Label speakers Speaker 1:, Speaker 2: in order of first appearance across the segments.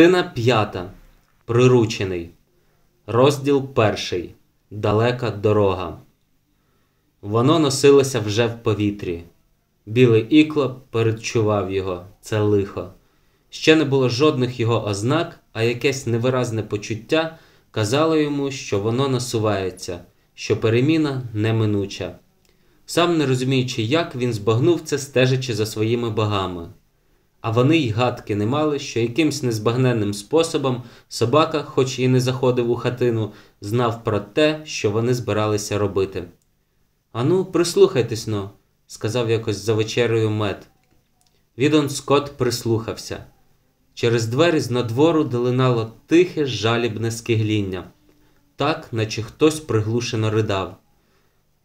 Speaker 1: Частина п'ята Приручений.
Speaker 2: Розділ
Speaker 1: 1. Далека дорога. Воно носилося вже в повітрі. Білий ікло передчував його, це лихо. Ще не було жодних його ознак, а якесь невиразне почуття казало йому, що воно насувається, що переміна неминуча. Сам не розуміючи, як він збагнув це, стежачи за своїми богами. А вони й гадки не мали, що якимсь незбагненним способом собака, хоч і не заходив у хатину, знав про те, що вони збиралися робити. Ану, прислухайтесь но, сказав якось за вечерею мед. Відон Скотт прислухався. Через двері з надвору долинало тихе жалібне скигління, так, наче хтось приглушено ридав.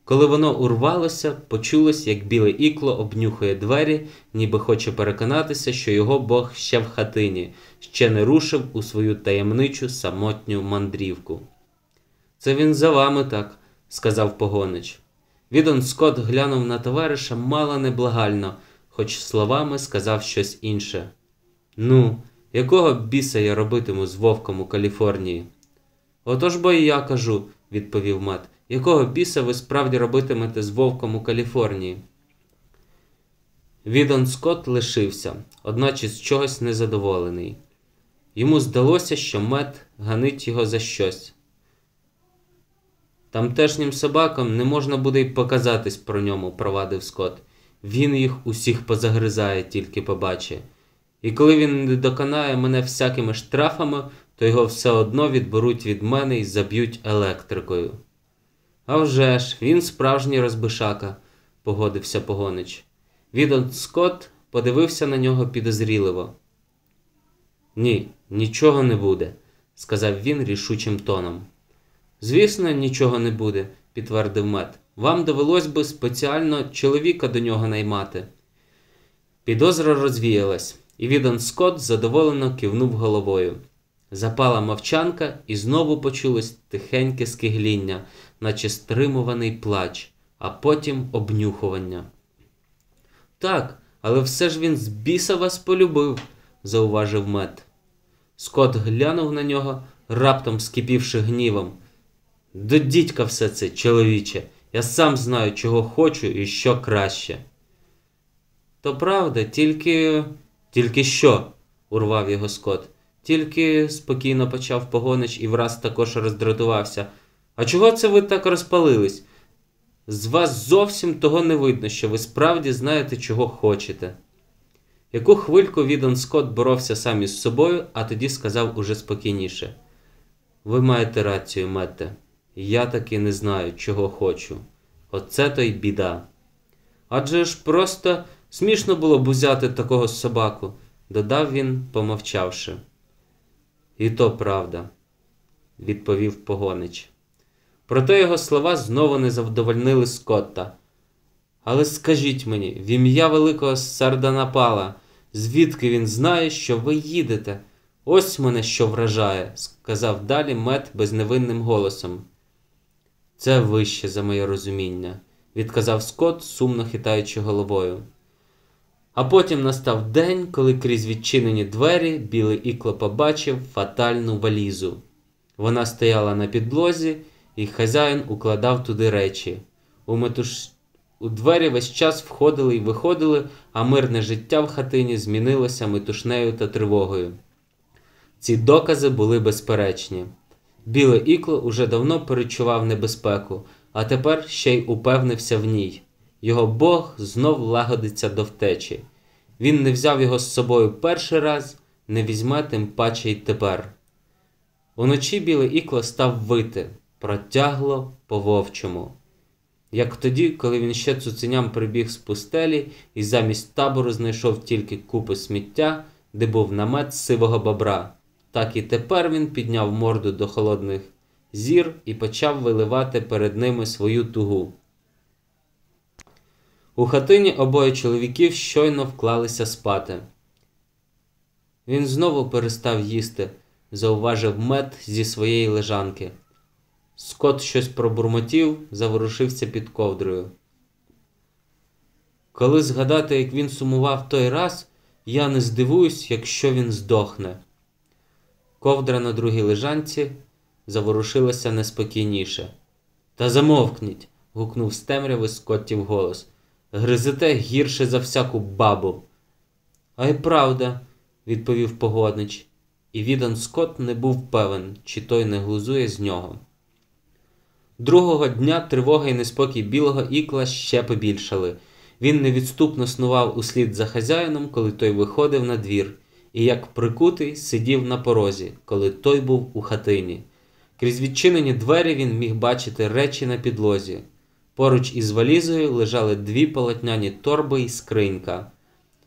Speaker 1: Коли воно урвалося, почулось, як біле ікло обнюхує двері, ніби хоче переконатися, що його Бог ще в хатині, ще не рушив у свою таємничу самотню мандрівку. Це він за вами так, сказав погонич. Відон Скотт глянув на товариша мало неблагально, хоч словами сказав щось інше. Ну, якого біса я робитиму з вовком у Каліфорнії? Отож бо і я кажу, відповів мат якого біса ви справді робитимете з вовком у Каліфорнії? Відон Скотт лишився, одначе з чогось незадоволений. Йому здалося, що мед ганить його за щось. Тамтешнім собакам не можна буде й показатись про ньому, провадив Скотт. Він їх усіх позагризає, тільки побачить. І коли він не доконає мене всякими штрафами, то його все одно відберуть від мене і заб'ють електрикою. А вже ж, він справжній розбишака, погодився погонич. Відон Скотт подивився на нього підозріливо. Ні, нічого не буде, сказав він рішучим тоном. Звісно, нічого не буде, підтвердив мед. Вам довелось би спеціально чоловіка до нього наймати. Підозра розвіялась, і відон Скотт задоволено кивнув головою. Запала мовчанка, і знову почулось тихеньке скигління наче стримуваний плач, а потім обнюхування. Так, але все ж він з біса вас полюбив, зауважив мед. Скот глянув на нього, раптом скипівши гнівом. До дідька все це, чоловіче, я сам знаю, чого хочу і що краще. То правда, тільки. тільки що? урвав його Скот. Тільки спокійно почав погонич і враз також роздратувався. А чого це ви так розпалились? З вас зовсім того не видно, що ви справді знаєте, чого хочете. Яку хвильку Відон Скотт боровся сам із собою, а тоді сказав уже спокійніше: Ви маєте рацію, Метте. Я таки не знаю, чого хочу. Оце то й біда. Адже ж просто смішно було б узяти такого собаку, додав він, помовчавши. І то правда, відповів погонич. Проте його слова знову не завдовольнили Скотта. Але скажіть мені, в ім'я великого Напала, звідки він знає, що ви їдете? Ось мене що вражає, сказав далі мед безневинним голосом. Це вище за моє розуміння, відказав Скотт, сумно хитаючи головою. А потім настав день, коли крізь відчинені двері білий ікло побачив фатальну валізу. Вона стояла на підлозі і хазяїн укладав туди речі. У, метуш... У двері весь час входили і виходили, а мирне життя в хатині змінилося метушнею та тривогою. Ці докази були безперечні. Біле ікло уже давно перечував небезпеку, а тепер ще й упевнився в ній. Його Бог знов лагодиться до втечі. Він не взяв його з собою перший раз, не візьме тим паче й тепер. Уночі біле ікло став вити протягло по вовчому. Як тоді, коли він ще цуценям прибіг з пустелі і замість табору знайшов тільки купи сміття, де був намет сивого бобра, так і тепер він підняв морду до холодних зір і почав виливати перед ними свою тугу. У хатині обоє чоловіків щойно вклалися спати. Він знову перестав їсти, зауважив мед зі своєї лежанки. Скот щось пробурмотів, заворушився під ковдрою. Коли згадати, як він сумував той раз, я не здивуюсь, якщо він здохне. Ковдра на другій лежанці заворушилася неспокійніше. Та замовкніть. гукнув з темряви Скоттів голос. Гризете гірше за всяку бабу. А й правда, відповів погоднич, і відан Скотт не був певен, чи той не глузує з нього. Другого дня тривога і неспокій білого ікла ще побільшали. Він невідступно снував услід за хазяїном, коли той виходив на двір, і, як прикутий, сидів на порозі, коли той був у хатині. Крізь відчинені двері він міг бачити речі на підлозі. Поруч із валізою лежали дві полотняні торби і скринька.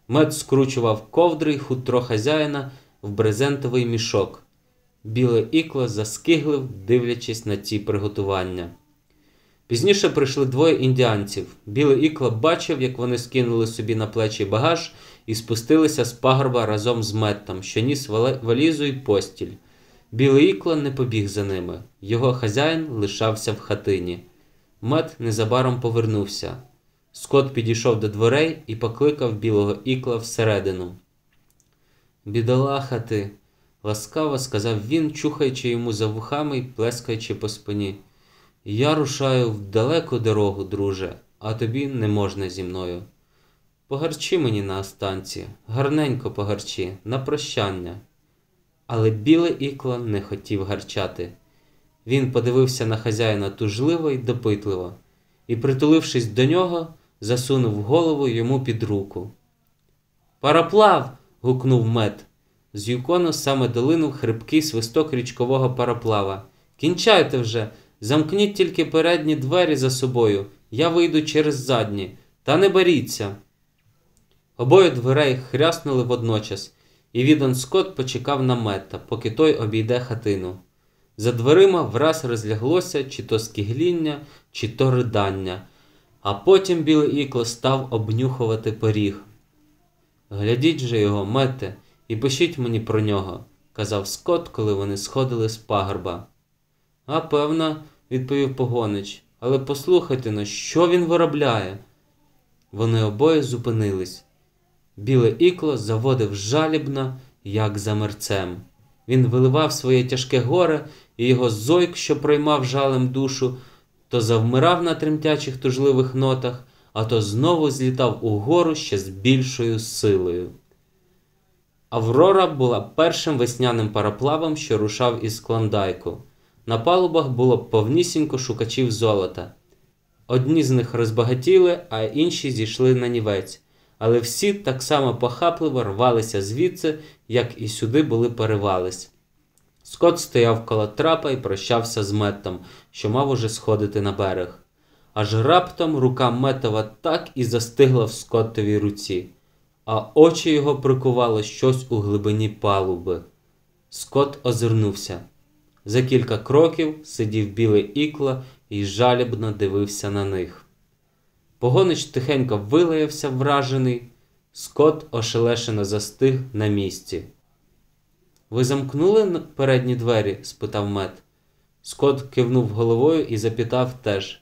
Speaker 1: Мед скручував ковдри й хутро хазяїна в брезентовий мішок біле ікло заскиглив, дивлячись на ті приготування. Пізніше прийшли двоє індіанців. Біле ікло бачив, як вони скинули собі на плечі багаж і спустилися з пагорба разом з меттом, що ніс валізу і постіль. Біле ікло не побіг за ними. Його хазяїн лишався в хатині. Мед незабаром повернувся. Скот підійшов до дверей і покликав білого ікла всередину. Бідолаха ти, ласкаво сказав він, чухаючи йому за вухами й плескаючи по спині. Я рушаю в далеку дорогу, друже, а тобі не можна зі мною. Погарчи мені на останці, гарненько погарчи, на прощання. Але біле ікло не хотів гарчати. Він подивився на хазяїна тужливо й допитливо і, притулившись до нього, засунув голову йому під руку. Параплав. гукнув мед. З юкону саме долинув хрипкий свисток річкового пароплава. Кінчайте вже, замкніть тільки передні двері за собою, я вийду через задні, та не боріться. Обоє дверей хряснули водночас, і Відон Скотт почекав на Метта, поки той обійде хатину. За дверима враз розляглося чи то скігління, чи то ридання, а потім білий ікло став обнюхувати поріг. Глядіть же його, Метте, і пишіть мені про нього, казав Скотт, коли вони сходили з пагорба. А певно, відповів погонич, але послухайте на що він виробляє. Вони обоє зупинились. Біле ікло заводив жалібно, як за мерцем. Він виливав своє тяжке горе, і його зойк, що проймав жалем душу, то завмирав на тремтячих тужливих нотах, а то знову злітав угору ще з більшою силою. Аврора була першим весняним пароплавом, що рушав із Клондайку. На палубах було повнісінько шукачів золота. Одні з них розбагатіли, а інші зійшли на нівець, але всі так само похапливо рвалися звідси, як і сюди були перевались. Скот стояв коло трапа і прощався з Меттом, що мав уже сходити на берег. Аж раптом рука Метова так і застигла в Скоттовій руці а очі його прикувало щось у глибині палуби. Скот озирнувся. За кілька кроків сидів білий ікла і жалібно дивився на них. Погонич тихенько вилаявся, вражений, Скот ошелешено застиг на місці. Ви замкнули передні двері? спитав мед. Скот кивнув головою і запитав теж.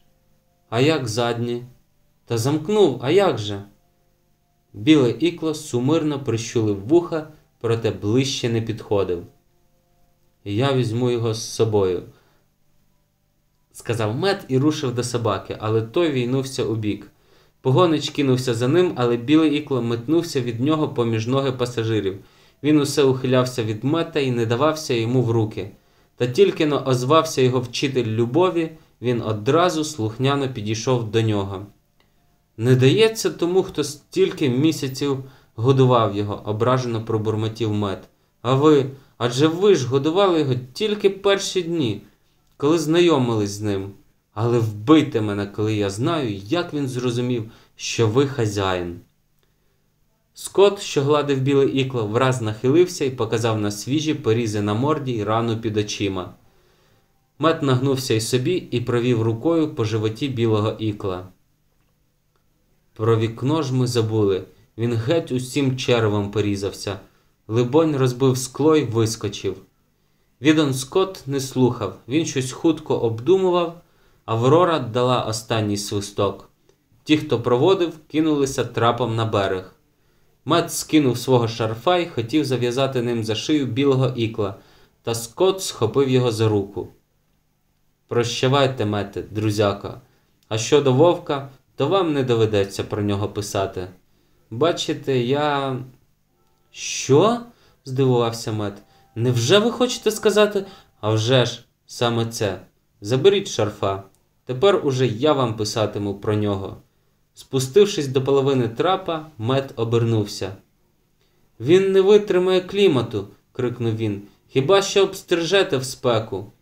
Speaker 1: А як задні? Та замкнув, а як же? Біле ікло сумирно прищулив вуха, проте ближче не підходив. Я візьму його з собою, сказав мед і рушив до собаки, але той війнувся у бік. Погонич кинувся за ним, але біле ікло метнувся від нього поміж ноги пасажирів. Він усе ухилявся від мета і не давався йому в руки. Та тільки но озвався його вчитель любові, він одразу слухняно підійшов до нього. Не дається тому, хто стільки місяців годував його, ображено пробурмотів мед. А ви адже ви ж годували його тільки перші дні, коли знайомились з ним. Але вбийте мене, коли я знаю, як він зрозумів, що ви хазяїн. Скот, що гладив біле ікло, враз нахилився і показав на свіжі порізи на морді й рану під очима. Мед нагнувся й собі і провів рукою по животі білого ікла. Про вікно ж ми забули, він геть усім червом порізався. Либонь, розбив скло й вискочив. Відон Скотт не слухав, він щось хутко обдумував. Аврора дала останній свисток. Ті, хто проводив, кинулися трапом на берег. Мед скинув свого шарфа і хотів зав'язати ним за шию білого ікла, та Скотт схопив його за руку. Прощавайте, мете, друзяка. А щодо вовка, то вам не доведеться про нього писати. Бачите, я. Що? здивувався мед. Невже ви хочете сказати? А вже ж, саме це. Заберіть шарфа. Тепер уже я вам писатиму про нього. Спустившись до половини трапа, мед обернувся. Він не витримає клімату, крикнув він. Хіба що обстрижете в спеку?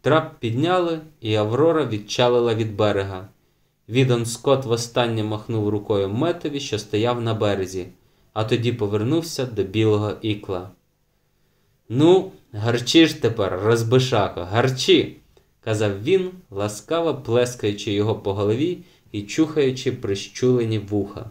Speaker 1: Трап підняли, і Аврора відчалила від берега. Відон Скотт востаннє махнув рукою метові, що стояв на березі, а тоді повернувся до білого ікла. Ну, ж тепер, розбишако, гарчі, казав він, ласкаво плескаючи його по голові і чухаючи прищулені вуха.